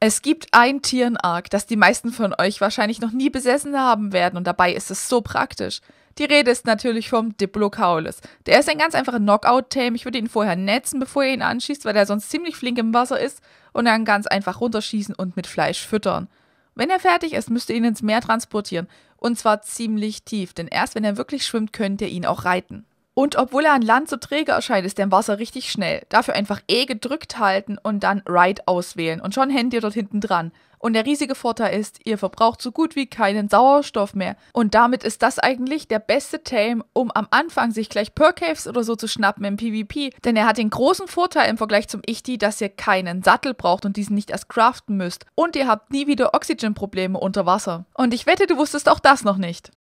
Es gibt ein Tier in Ark, das die meisten von euch wahrscheinlich noch nie besessen haben werden und dabei ist es so praktisch. Die Rede ist natürlich vom Diplocaulis. Der ist ein ganz einfacher Knockout-Tame. Ich würde ihn vorher netzen, bevor ihr ihn anschießt, weil er sonst ziemlich flink im Wasser ist und dann ganz einfach runterschießen und mit Fleisch füttern. Wenn er fertig ist, müsst ihr ihn ins Meer transportieren und zwar ziemlich tief, denn erst wenn er wirklich schwimmt, könnt ihr ihn auch reiten. Und obwohl er an Land so träge erscheint, ist er im Wasser richtig schnell. Dafür einfach E gedrückt halten und dann Ride auswählen. Und schon hängt ihr dort hinten dran. Und der riesige Vorteil ist, ihr verbraucht so gut wie keinen Sauerstoff mehr. Und damit ist das eigentlich der beste Tame, um am Anfang sich gleich Percaves oder so zu schnappen im PvP. Denn er hat den großen Vorteil im Vergleich zum Ichti, dass ihr keinen Sattel braucht und diesen nicht erst craften müsst. Und ihr habt nie wieder Oxygen-Probleme unter Wasser. Und ich wette, du wusstest auch das noch nicht.